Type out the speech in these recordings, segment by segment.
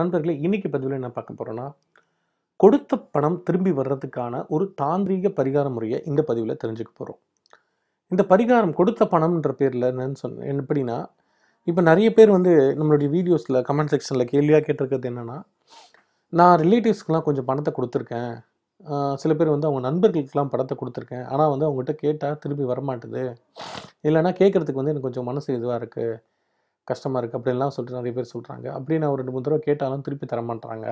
நண்பர்களே இன்னைக்கு பதிவில் என்ன பார்க்க போகிறோன்னா கொடுத்த பணம் திரும்பி வர்றதுக்கான ஒரு தாந்திரீக பரிகார முறையை இந்த பதிவில் தெரிஞ்சுக்க போகிறோம் இந்த பரிகாரம் கொடுத்த பணம்ன்ற பேரில் என்னன்னு சொன்ன எப்படின்னா இப்போ நிறைய பேர் வந்து நம்மளுடைய வீடியோஸில் கமெண்ட் செக்ஷனில் கேள்வியாக கேட்டிருக்கிறது என்னென்னா நான் ரிலேட்டிவ்ஸ்க்கெலாம் கொஞ்சம் பணத்தை கொடுத்துருக்கேன் சில பேர் வந்து அவங்க நண்பர்களுக்கெலாம் படத்தை கொடுத்துருக்கேன் ஆனால் வந்து அவங்ககிட்ட கேட்டால் திரும்பி வரமாட்டேது இல்லைன்னா கேட்குறதுக்கு வந்து எனக்கு கொஞ்சம் மனசு இதுவாக இருக்குது கஷ்டமாக இருக்குது அப்படின்லாம் சொல்லிட்டு நிறைய பேர் சொல்கிறாங்க அப்படி நான் ஒரு ரெண்டு மூணு தடவை கேட்டாலும் திருப்பி தர மாட்டாங்க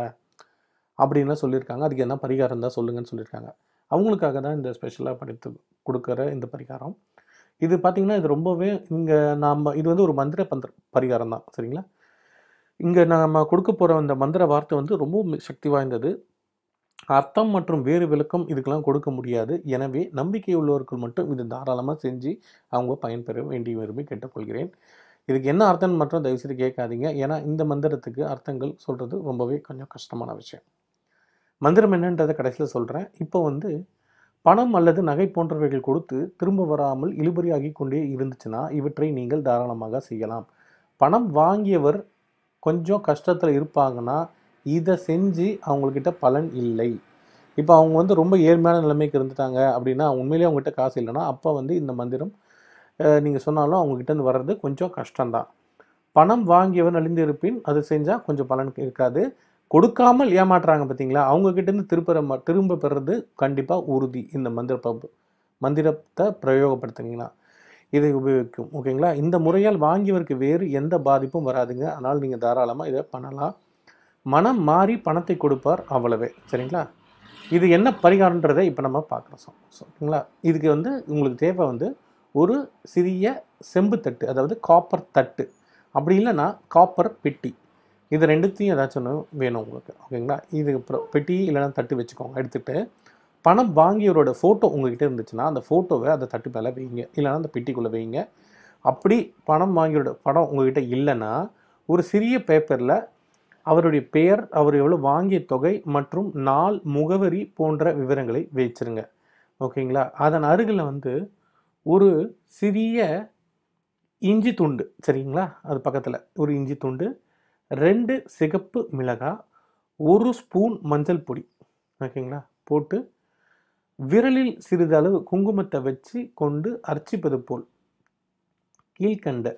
அப்படின்லாம் சொல்லியிருக்காங்க அதுக்கு என்ன பரிகாரம் தான் சொல்லுங்கன்னு சொல்லியிருக்காங்க அவங்களுக்காக தான் இந்த ஸ்பெஷலாக படித்து கொடுக்குற இந்த பரிகாரம் இது பார்த்திங்கன்னா இது ரொம்பவே இங்கே நாம் இது வந்து ஒரு மந்திர பந்த பரிகாரம் தான் சரிங்களா இங்கே நம்ம கொடுக்க போகிற இந்த மந்திர வார்த்தை வந்து ரொம்ப சக்தி வாய்ந்தது அர்த்தம் மற்றும் வேறு விளக்கம் இதுக்கெல்லாம் கொடுக்க முடியாது எனவே நம்பிக்கை உள்ளவர்கள் மட்டும் இது தாராளமாக செஞ்சு அவங்க பயன்பெற வேண்டிய விரும்பி கேட்டுக்கொள்கிறேன் இதுக்கு என்ன அர்த்தம் மட்டும் தயவுசெய்து கேட்காதீங்க ஏன்னா இந்த மந்திரத்துக்கு அர்த்தங்கள் சொல்கிறது ரொம்பவே கொஞ்சம் கஷ்டமான விஷயம் மந்திரம் என்னன்றதை கடைசியில் சொல்கிறேன் இப்போ வந்து பணம் அல்லது நகை போன்றவைகள் கொடுத்து திரும்ப வராமல் இழுபறியாகி கொண்டே இருந்துச்சுன்னா இவற்றை நீங்கள் தாராளமாக செய்யலாம் பணம் வாங்கியவர் கொஞ்சம் கஷ்டத்தில் இருப்பாங்கன்னா இதை செஞ்சு அவங்கக்கிட்ட பலன் இல்லை இப்போ அவங்க வந்து ரொம்ப ஏழ்மையான நிலைமைக்கு இருந்துட்டாங்க அப்படின்னா உண்மையிலேயே அவங்ககிட்ட காசு இல்லைன்னா அப்போ வந்து இந்த மந்திரம் நீங்கள் சொன்னாலும் கிட்டேருந்து வர்றது கொஞ்சம் கஷ்டம்தான் பணம் வாங்கியவன் அழிந்திருப்பின் அது செஞ்சால் கொஞ்சம் பலன் இருக்காது கொடுக்காமல் ஏமாற்றுறாங்க பார்த்தீங்களா அவங்கக்கிட்டேருந்து திருப்ப திரும்ப பெறுறது கண்டிப்பாக உறுதி இந்த மந்திர பப்பு மந்திரத்தை பிரயோகப்படுத்துங்களா இதை உபயோகிக்கும் ஓகேங்களா இந்த முறையால் வாங்கியவருக்கு வேறு எந்த பாதிப்பும் வராதுங்க அதனால் நீங்கள் தாராளமாக இதை பண்ணலாம் மனம் மாறி பணத்தை கொடுப்பார் அவ்வளவே சரிங்களா இது என்ன பரிகாரன்றதை இப்போ நம்ம பார்க்குறோம் ஓகேங்களா இதுக்கு வந்து உங்களுக்கு தேவை வந்து ஒரு சிறிய செம்பு தட்டு அதாவது காப்பர் தட்டு அப்படி இல்லைன்னா காப்பர் பெட்டி இது ரெண்டுத்தையும் ஏதாச்சும் ஒன்று வேணும் உங்களுக்கு ஓகேங்களா இது பெட்டி இல்லைன்னா தட்டு வச்சுக்கோங்க எடுத்துகிட்டு பணம் வாங்கியவரோட ஃபோட்டோ உங்ககிட்ட இருந்துச்சுன்னா அந்த ஃபோட்டோவை அந்த தட்டு மேலே வைங்க இல்லைன்னா அந்த பெட்டிக்குள்ளே வைங்க அப்படி பணம் வாங்கியோட படம் உங்ககிட்ட இல்லைன்னா ஒரு சிறிய பேப்பரில் அவருடைய பெயர் அவர் எவ்வளோ வாங்கிய தொகை மற்றும் நாள் முகவரி போன்ற விவரங்களை வச்சுருங்க ஓகேங்களா அதன் அருகில் வந்து ஒரு சிறிய இஞ்சி துண்டு சரிங்களா அது பக்கத்தில் ஒரு இஞ்சி துண்டு ரெண்டு சிகப்பு மிளகாய் ஒரு ஸ்பூன் மஞ்சள் பொடி ஓகேங்களா போட்டு விரலில் சிறிதளவு குங்குமத்தை வச்சு கொண்டு அர்ச்சிப்பது போல் கீழ்கண்ட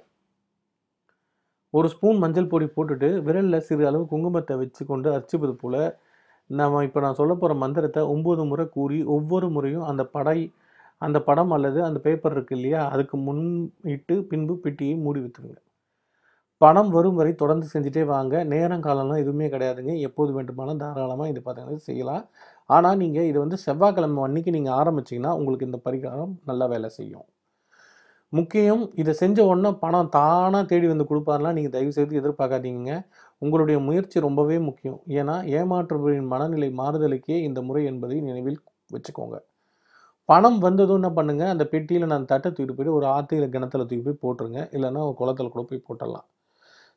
ஒரு ஸ்பூன் மஞ்சள் பொடி போட்டுட்டு விரலில் சிறு அளவு குங்குமத்தை வச்சு கொண்டு அர்ச்சிப்பது போல் நம்ம இப்போ நான் சொல்ல போகிற மந்திரத்தை ஒம்பது முறை கூறி ஒவ்வொரு முறையும் அந்த படை அந்த படம் அல்லது அந்த பேப்பர் இருக்குது இல்லையா அதுக்கு முன் இட்டு பின்பு பெட்டியை மூடி வைத்துருங்க பணம் வரும் வரை தொடர்ந்து செஞ்சுட்டே வாங்க நேரம் காலம்லாம் எதுவுமே கிடையாதுங்க எப்போது வேண்டுமானாலும் தாராளமாக இது பார்த்தீங்கன்னா செய்யலாம் ஆனால் நீங்கள் இதை வந்து செவ்வாய்க்கிழமை அன்றைக்கி நீங்கள் ஆரம்பிச்சிங்கன்னா உங்களுக்கு இந்த பரிகாரம் நல்லா வேலை செய்யும் முக்கியம் இதை செஞ்ச உடனே பணம் தானாக தேடி வந்து கொடுப்பாருலாம் நீங்கள் தயவு செய்து எதிர்பார்க்காதீங்க உங்களுடைய முயற்சி ரொம்பவே முக்கியம் ஏன்னா ஏமாற்றுபவரின் மனநிலை மாறுதலுக்கே இந்த முறை என்பதை நினைவில் வச்சுக்கோங்க பணம் வந்ததும் என்ன பண்ணுங்கள் அந்த பெட்டியில் நான் தட்டை தூக்கிட்டு போயிட்டு ஒரு ஆற்றுகிற கிணத்துல தூக்கி போய் போட்டுருங்க இல்லைன்னா ஒரு குளத்தில் கூட போய் போட்டுடலாம்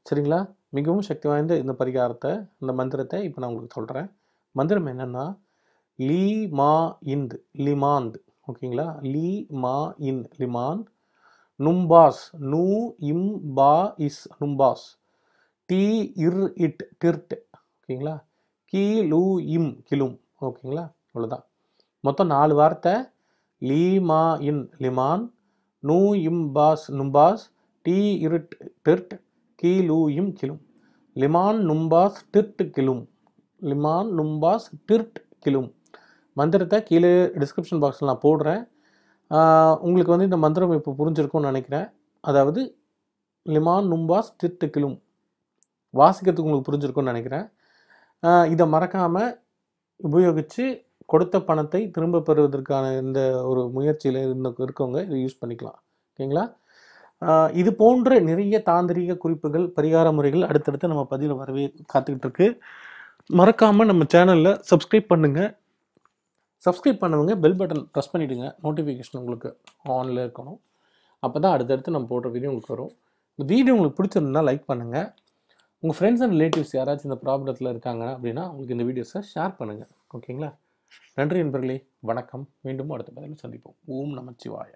சரிங்களா மிகவும் சக்தி வாய்ந்த இந்த பரிகாரத்தை இந்த மந்திரத்தை இப்போ நான் உங்களுக்கு சொல்கிறேன் மந்திரம் என்னென்னா லீ மா இந்து லிமாந்த் ஓகேங்களா லீ மா இன் லிமான் நும்பாஸ் நூ இம் பா இஸ் நும்பாஸ் டி இர் இட் டிர்ட் ஓகேங்களா கீ லூ இம் கிலும் ஓகேங்களா இவ்வளோதான் மொத்தம் நாலு வார்த்தை லீமா இன் லிமான் நூ இம் பாஸ் நும்பாஸ் டீ இருட் டிர்ட் கீ லூ இம் கிலும் லிமான் நும்பாஸ் டிர்ட் கிலும் லிமான் நும்பாஸ் டிர்ட் கிலும் மந்திரத்தை கீழே டிஸ்கிரிப்ஷன் பாக்ஸில் நான் போடுறேன் உங்களுக்கு வந்து இந்த மந்திரம் இப்போ புரிஞ்சிருக்கும்னு நினைக்கிறேன் அதாவது லிமான் நும்பாஸ் டிர்ட் கிலும் வாசிக்கிறதுக்கு உங்களுக்கு புரிஞ்சிருக்கும்னு நினைக்கிறேன் இதை மறக்காமல் உபயோகித்து கொடுத்த பணத்தை திரும்ப பெறுவதற்கான இந்த ஒரு முயற்சியில் இருந்த இருக்கவங்க இதை யூஸ் பண்ணிக்கலாம் ஓகேங்களா இது போன்ற நிறைய தாந்திரிக குறிப்புகள் பரிகார முறைகள் அடுத்தடுத்து நம்ம பதிவில் வரவே காத்துக்கிட்டு இருக்கு மறக்காமல் நம்ம சேனலில் சப்ஸ்கிரைப் பண்ணுங்கள் சப்ஸ்கிரைப் பண்ணுவங்க பெல் பட்டன் ப்ரெஸ் பண்ணிவிடுங்க நோட்டிஃபிகேஷன் உங்களுக்கு ஆனில் இருக்கணும் அப்போ தான் அடுத்தடுத்து நம்ம போடுற வீடியோ உங்களுக்கு வரும் இந்த வீடியோ உங்களுக்கு பிடிச்சிருந்தா லைக் பண்ணுங்கள் உங்கள் ஃப்ரெண்ட்ஸ் அண்ட் ரிலேட்டிவ்ஸ் யாராச்சும் இந்த ப்ராப்ளத்தில் இருக்காங்க அப்படின்னா உங்களுக்கு இந்த வீடியோஸை ஷேர் பண்ணுங்கள் ஓகேங்களா நன்றி நண்பர்களே வணக்கம் மீண்டும் அடுத்த பதில் சந்திப்போம் ஓம் சிவாய